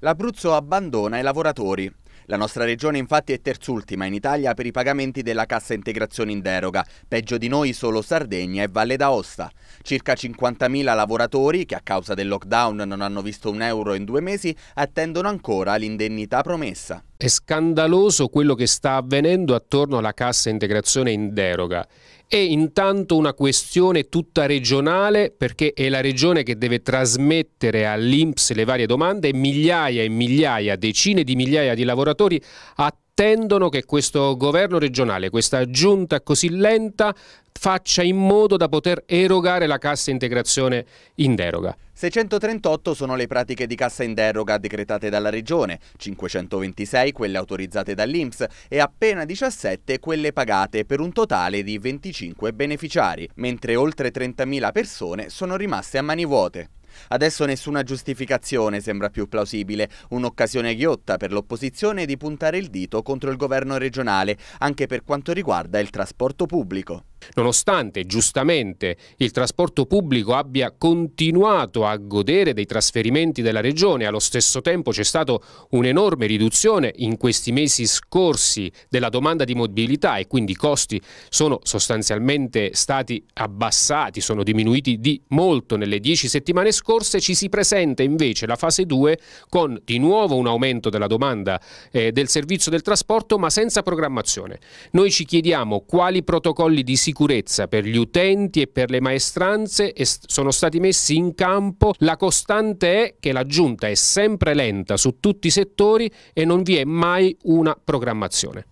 L'Abruzzo abbandona i lavoratori. La nostra regione infatti è terzultima in Italia per i pagamenti della cassa integrazione in deroga, peggio di noi solo Sardegna e Valle d'Aosta. Circa 50.000 lavoratori che a causa del lockdown non hanno visto un euro in due mesi attendono ancora l'indennità promessa. È scandaloso quello che sta avvenendo attorno alla cassa integrazione in deroga. È intanto una questione tutta regionale perché è la regione che deve trasmettere all'Inps le varie domande e migliaia e migliaia, decine di migliaia di lavoratori lavoratori attendono che questo governo regionale, questa giunta così lenta, faccia in modo da poter erogare la cassa integrazione in deroga. 638 sono le pratiche di cassa in deroga decretate dalla Regione, 526 quelle autorizzate dall'Inps e appena 17 quelle pagate per un totale di 25 beneficiari, mentre oltre 30.000 persone sono rimaste a mani vuote. Adesso nessuna giustificazione sembra più plausibile, un'occasione ghiotta per l'opposizione di puntare il dito contro il governo regionale, anche per quanto riguarda il trasporto pubblico. Nonostante giustamente il trasporto pubblico abbia continuato a godere dei trasferimenti della Regione, allo stesso tempo c'è stata un'enorme riduzione in questi mesi scorsi della domanda di mobilità e quindi i costi sono sostanzialmente stati abbassati, sono diminuiti di molto nelle dieci settimane scorse, ci si presenta invece la fase 2 con di nuovo un aumento della domanda eh, del servizio del trasporto ma senza programmazione. Noi ci chiediamo quali protocolli di sicurezza sicurezza per gli utenti e per le maestranze sono stati messi in campo. La costante è che la giunta è sempre lenta su tutti i settori e non vi è mai una programmazione.